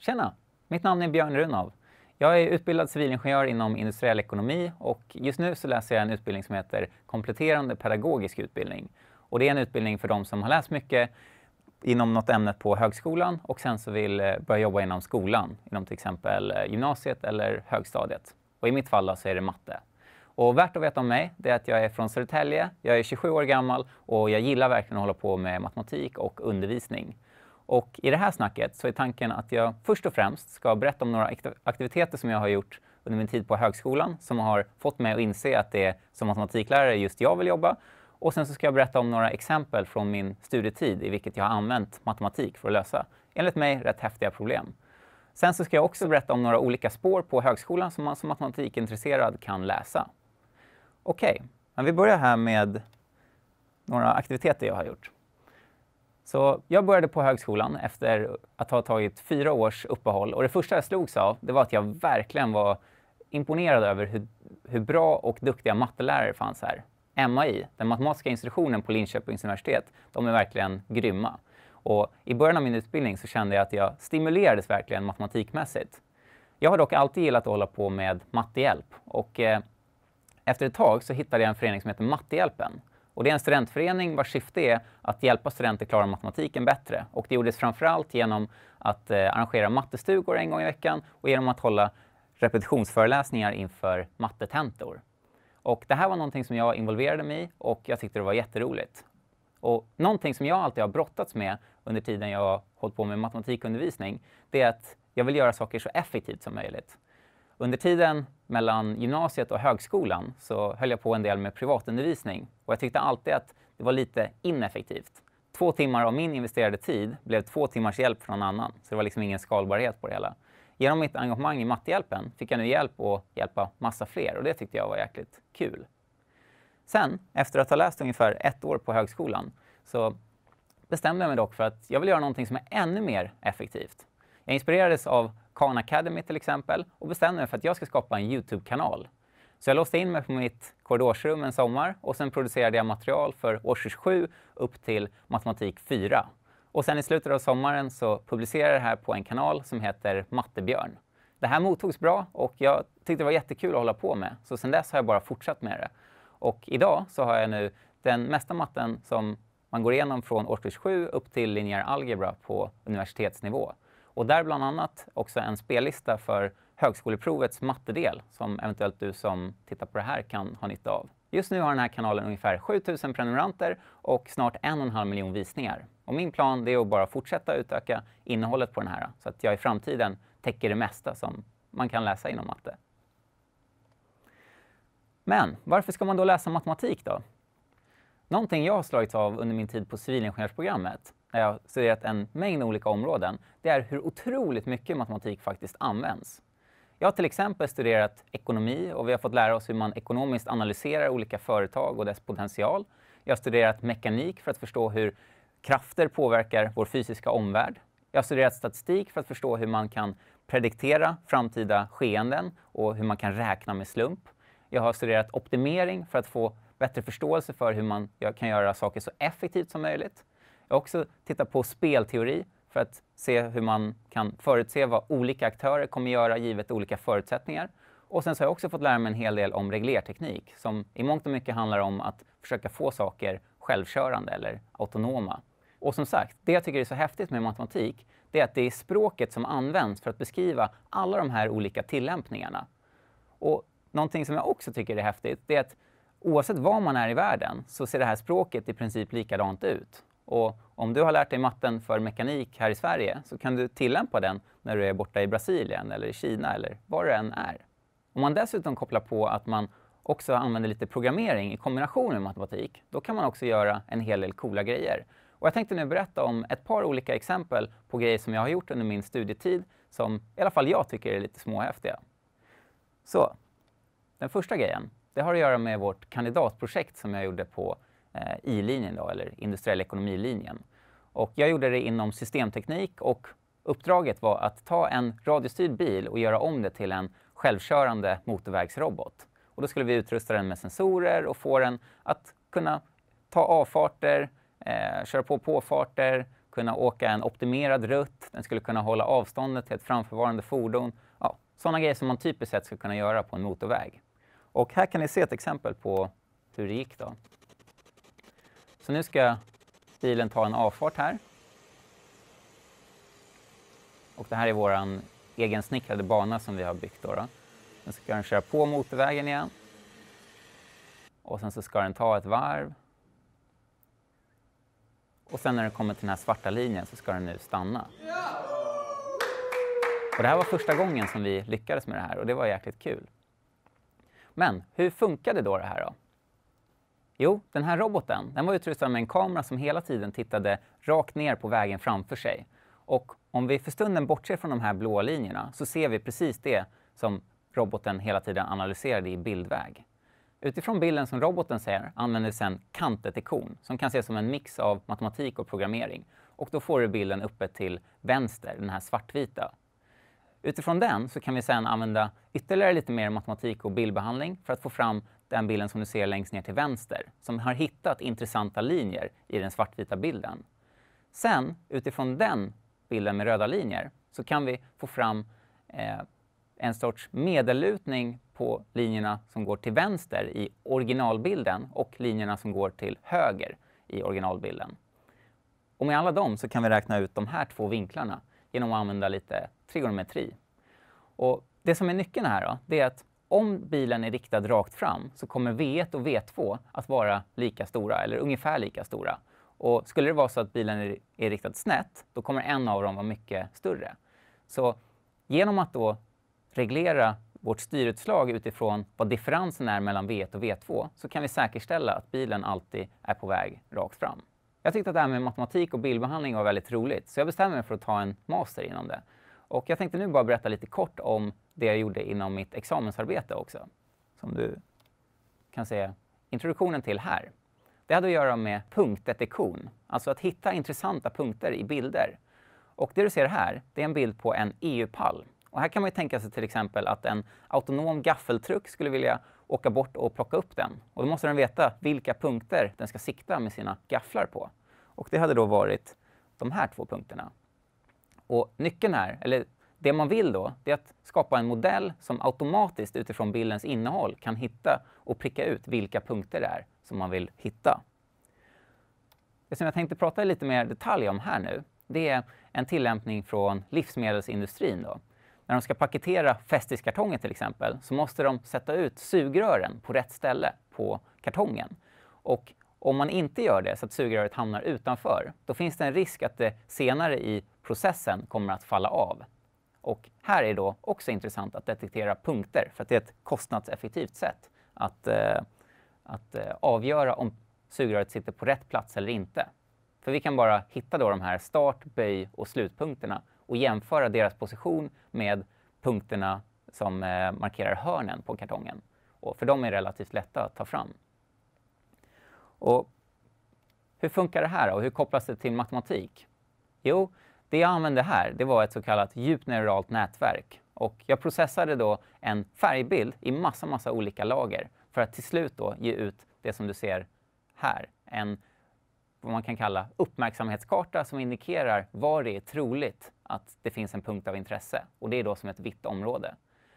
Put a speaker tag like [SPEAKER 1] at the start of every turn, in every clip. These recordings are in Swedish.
[SPEAKER 1] Tjena! Mitt namn är Björn Runav. Jag är utbildad civilingenjör inom industriell ekonomi och just nu så läser jag en utbildning som heter kompletterande pedagogisk utbildning. Och det är en utbildning för de som har läst mycket inom något ämne på högskolan och sen så vill eh, börja jobba inom skolan, inom till exempel eh, gymnasiet eller högstadiet. Och i mitt fall då så är det matte. Och värt att veta om mig, det är att jag är från Södertälje, jag är 27 år gammal och jag gillar verkligen att hålla på med matematik och undervisning. Och I det här snacket så är tanken att jag först och främst ska berätta om några aktiviteter som jag har gjort under min tid på högskolan som har fått mig att inse att det är som matematiklärare just jag vill jobba. Och sen så ska jag berätta om några exempel från min studietid i vilket jag har använt matematik för att lösa, enligt mig, rätt häftiga problem. Sen så ska jag också berätta om några olika spår på högskolan som man som matematikintresserad kan läsa. Okej, okay, men vi börjar här med några aktiviteter jag har gjort. Så jag började på högskolan efter att ha tagit fyra års uppehåll och det första jag slogs av det var att jag verkligen var imponerad över hur, hur bra och duktiga mattelärare fanns här. MAI, den matematiska institutionen på Linköpings universitet, de är verkligen grymma. Och I början av min utbildning så kände jag att jag stimulerades verkligen matematikmässigt. Jag har dock alltid gillat att hålla på med mattehjälp och eh, efter ett tag så hittade jag en förening som heter Mattehjälpen. Och det är en studentförening vars syfte är att hjälpa studenter klara matematiken bättre. Och det gjordes framförallt genom att eh, arrangera mattestugor en gång i veckan och genom att hålla repetitionsföreläsningar inför mattetentor. Och det här var någonting som jag involverade mig i och jag tyckte det var jätteroligt. Och någonting som jag alltid har brottats med under tiden jag har hållit på med matematikundervisning, det är att jag vill göra saker så effektivt som möjligt. Under tiden mellan gymnasiet och högskolan så höll jag på en del med privatundervisning och jag tyckte alltid att det var lite ineffektivt. Två timmar av min investerade tid blev två timmars hjälp från någon annan, så det var liksom ingen skalbarhet på det hela. Genom mitt engagemang i Mattehjälpen fick jag nu hjälp att hjälpa massa fler och det tyckte jag var jäkligt kul. Sen, efter att ha läst ungefär ett år på högskolan, så bestämde jag mig dock för att jag vill göra någonting som är ännu mer effektivt. Jag inspirerades av Khan Academy till exempel och bestämde mig för att jag ska skapa en Youtube-kanal. Så jag låste in mig på mitt korridorsrum en sommar och sen producerade jag material för årskurs 7 upp till matematik 4. Och sen i slutet av sommaren så publicerade jag det här på en kanal som heter Mattebjörn. Det här mottogs bra och jag tyckte det var jättekul att hålla på med. Så sen dess har jag bara fortsatt med det. Och idag så har jag nu den mesta matten som man går igenom från årskurs 7 upp till linjär algebra på universitetsnivå. Och där bland annat också en spellista för högskoleprovets mattedel som eventuellt du som tittar på det här kan ha nytta av. Just nu har den här kanalen ungefär 7000 prenumeranter och snart en och en halv miljon visningar. Och min plan det är att bara fortsätta utöka innehållet på den här så att jag i framtiden täcker det mesta som man kan läsa inom matte. Men varför ska man då läsa matematik då? Någonting jag har slagits av under min tid på civilingenjörsprogrammet när jag studerat en mängd olika områden, det är hur otroligt mycket matematik faktiskt används. Jag har till exempel studerat ekonomi och vi har fått lära oss hur man ekonomiskt analyserar olika företag och dess potential. Jag har studerat mekanik för att förstå hur krafter påverkar vår fysiska omvärld. Jag har studerat statistik för att förstå hur man kan prediktera framtida skeenden och hur man kan räkna med slump. Jag har studerat optimering för att få bättre förståelse för hur man kan göra saker så effektivt som möjligt. Jag har också tittat på spelteori för att se hur man kan förutse vad olika aktörer kommer göra givet olika förutsättningar. Och sen så har jag också fått lära mig en hel del om reglerteknik som i mångt och mycket handlar om att försöka få saker självkörande eller autonoma. Och som sagt, det jag tycker är så häftigt med matematik, det är att det är språket som används för att beskriva alla de här olika tillämpningarna. Och någonting som jag också tycker är häftigt, det är att oavsett var man är i världen så ser det här språket i princip likadant ut. Och om du har lärt dig matten för mekanik här i Sverige så kan du tillämpa den när du är borta i Brasilien eller i Kina eller var du än är. Om man dessutom kopplar på att man också använder lite programmering i kombination med matematik, då kan man också göra en hel del coola grejer. Och jag tänkte nu berätta om ett par olika exempel på grejer som jag har gjort under min studietid som i alla fall jag tycker är lite småhäftiga. Så, den första grejen, det har att göra med vårt kandidatprojekt som jag gjorde på Eh, I-linjen då, eller industriell ekonomilinjen. Och jag gjorde det inom systemteknik och uppdraget var att ta en radiostyrd bil och göra om det till en självkörande motorvägsrobot. Och då skulle vi utrusta den med sensorer och få den att kunna ta avfarter, eh, köra på påfarter, kunna åka en optimerad rutt, den skulle kunna hålla avståndet till ett framförvarande fordon. Ja, sådana grejer som man typiskt sett ska kunna göra på en motorväg. Och här kan ni se ett exempel på hur det gick. då. Så nu ska bilen ta en avfart här. Och det här är vår egensnickrade bana som vi har byggt. Då, då. Sen ska den köra på motorvägen igen. Och sen så ska den ta ett varv. Och sen när den kommer till den här svarta linjen så ska den nu stanna. Och det här var första gången som vi lyckades med det här och det var jäkligt kul. Men hur funkade då det här då? Jo, den här roboten den var utrustad med en kamera som hela tiden tittade rakt ner på vägen framför sig. Och om vi för stunden bortser från de här blåa linjerna så ser vi precis det som roboten hela tiden analyserade i bildväg. Utifrån bilden som roboten ser använder sedan kantdetektion som kan ses som en mix av matematik och programmering. Och då får du bilden uppe till vänster, den här svartvita. Utifrån den så kan vi sedan använda ytterligare lite mer matematik och bildbehandling för att få fram den bilden som du ser längst ner till vänster, som har hittat intressanta linjer i den svartvita bilden. Sen, utifrån den bilden med röda linjer, så kan vi få fram eh, en sorts medellutning på linjerna som går till vänster i originalbilden och linjerna som går till höger i originalbilden. Och med alla dem så kan vi räkna ut de här två vinklarna genom att använda lite trigonometri. Och det som är nyckeln här då, det är att om bilen är riktad rakt fram så kommer V1 och V2 att vara lika stora eller ungefär lika stora. Och skulle det vara så att bilen är, är riktad snett, då kommer en av dem vara mycket större. Så genom att då reglera vårt styrutslag utifrån vad differensen är mellan V1 och V2 så kan vi säkerställa att bilen alltid är på väg rakt fram. Jag tyckte att det här med matematik och bildbehandling var väldigt roligt så jag bestämde mig för att ta en master inom det. Och jag tänkte nu bara berätta lite kort om det jag gjorde inom mitt examensarbete också, som du kan se introduktionen till här. Det hade att göra med punktdetektion, alltså att hitta intressanta punkter i bilder. Och det du ser här, det är en bild på en EU-pall. Och här kan man ju tänka sig till exempel att en autonom gaffeltruck skulle vilja åka bort och plocka upp den. Och då måste den veta vilka punkter den ska sikta med sina gafflar på. Och det hade då varit de här två punkterna. Och nyckeln här, eller det man vill då, det är att skapa en modell som automatiskt utifrån bildens innehåll kan hitta och pricka ut vilka punkter det är som man vill hitta. Det som jag tänkte prata lite mer detalj om här nu, det är en tillämpning från livsmedelsindustrin. Då. När de ska paketera festiskartonger till exempel, så måste de sätta ut sugrören på rätt ställe på kartongen. Och om man inte gör det, så att sugröret hamnar utanför, då finns det en risk att det senare i processen kommer att falla av. Och här är då också intressant att detektera punkter för att det är ett kostnadseffektivt sätt att, eh, att eh, avgöra om sugröret sitter på rätt plats eller inte. För vi kan bara hitta då de här start-, böj och slutpunkterna och jämföra deras position med punkterna som eh, markerar hörnen på kartongen. Och för de är relativt lätta att ta fram. Och hur funkar det här och hur kopplas det till matematik? Jo, det jag använde här det var ett så kallat djupt neuralt nätverk. Och jag processade då en färgbild i massa, massa olika lager för att till slut då ge ut det som du ser här. En vad man kan kalla uppmärksamhetskarta som indikerar var det är troligt att det finns en punkt av intresse. Och det är då som ett vitt område.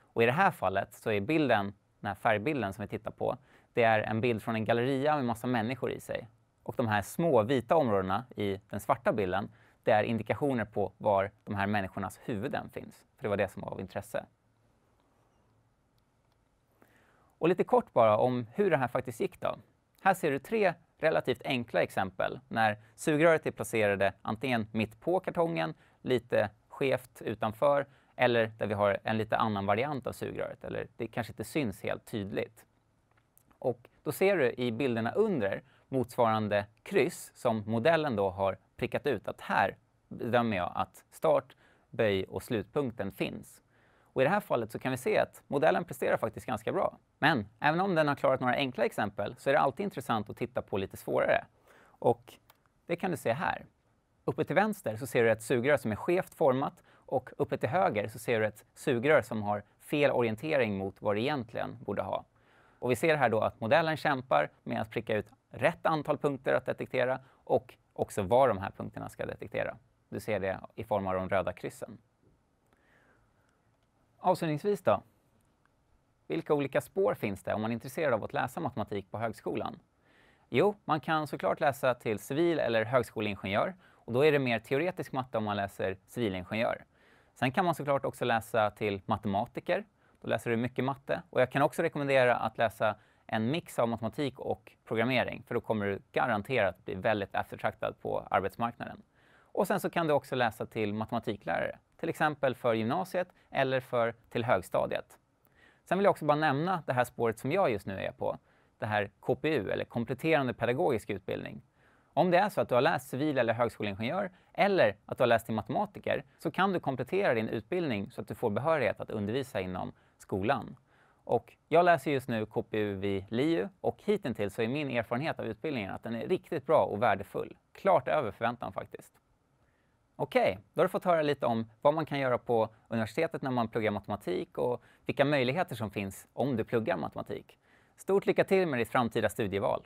[SPEAKER 1] Och i det här fallet så är bilden, den här färgbilden som vi tittar på, det är en bild från en galleria med massa människor i sig. Och de här små vita områdena i den svarta bilden, det är indikationer på var de här människornas huvuden finns. För det var det som var av intresse. Och lite kort bara om hur det här faktiskt gick då. Här ser du tre relativt enkla exempel när sugröret är placerade antingen mitt på kartongen, lite skevt utanför eller där vi har en lite annan variant av sugröret. Eller det kanske inte syns helt tydligt. Och då ser du i bilderna under motsvarande kryss som modellen då har prickat ut att här bedömer jag att start, böj och slutpunkten finns. Och I det här fallet så kan vi se att modellen presterar faktiskt ganska bra. Men även om den har klarat några enkla exempel så är det alltid intressant att titta på lite svårare. Och det kan du se här. Uppe till vänster så ser du ett sugrör som är skevt format och uppe till höger så ser du ett sugrör som har fel orientering mot vad det egentligen borde ha. Och vi ser här då att modellen kämpar med att pricka ut rätt antal punkter att detektera och också var de här punkterna ska detektera. Du ser det i form av de röda kryssen. Avslutningsvis då. Vilka olika spår finns det om man är intresserad av att läsa matematik på högskolan? Jo, man kan såklart läsa till civil eller högskoleingenjör och då är det mer teoretisk matte om man läser civilingenjör. Sen kan man såklart också läsa till matematiker. Då läser du mycket matte. Och jag kan också rekommendera att läsa en mix av matematik och programmering för då kommer du garanterat bli väldigt eftertraktad på arbetsmarknaden. Och sen så kan du också läsa till matematiklärare, till exempel för gymnasiet eller för till högstadiet. Sen vill jag också bara nämna det här spåret som jag just nu är på, det här KPU eller kompletterande pedagogisk utbildning. Om det är så att du har läst civil eller högskoleingenjör eller att du har läst till matematiker så kan du komplettera din utbildning så att du får behörighet att undervisa inom skolan. Och jag läser just nu KPU vid LiU och hittills så är min erfarenhet av utbildningen att den är riktigt bra och värdefull. Klart över förväntan faktiskt. Okej, okay, då har du fått höra lite om vad man kan göra på universitetet när man pluggar matematik och vilka möjligheter som finns om du pluggar matematik. Stort lycka till med ditt framtida studieval!